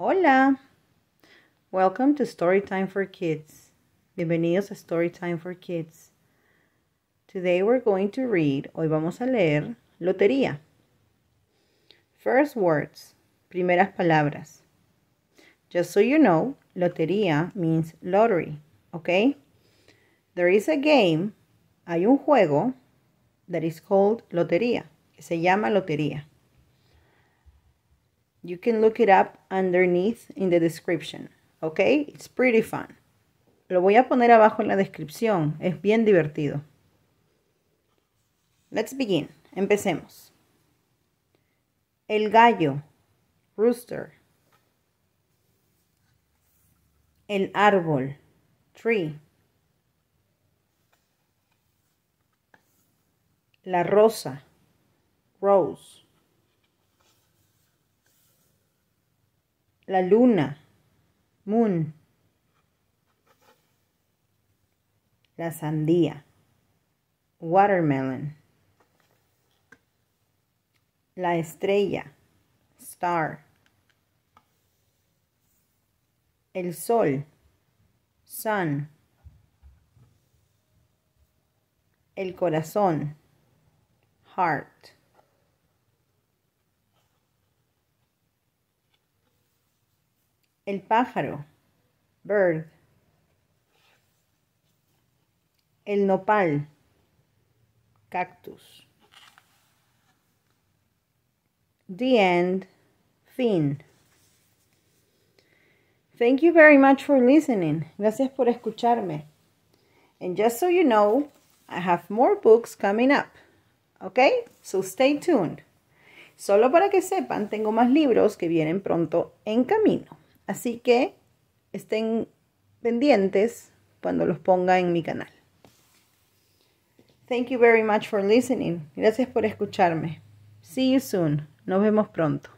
Hola! Welcome to Storytime for Kids. Bienvenidos a Storytime for Kids. Today we're going to read, hoy vamos a leer, Lotería. First words, primeras palabras. Just so you know, Lotería means lottery, okay? There is a game, hay un juego, that is called Lotería, que se llama Lotería. You can look it up underneath in the description. ¿Ok? It's pretty fun. Lo voy a poner abajo en la descripción. Es bien divertido. Let's begin. Empecemos. El gallo. Rooster. El árbol. Tree. La rosa. Rose. la luna, moon, la sandía, watermelon, la estrella, star, el sol, sun, el corazón, heart. El pájaro, bird. El nopal, cactus. The end, fin. Thank you very much for listening. Gracias por escucharme. And just so you know, I have more books coming up. Okay? So stay tuned. Solo para que sepan, tengo más libros que vienen pronto en camino. Así que estén pendientes cuando los ponga en mi canal. Thank you very much for listening. Gracias por escucharme. See you soon. Nos vemos pronto.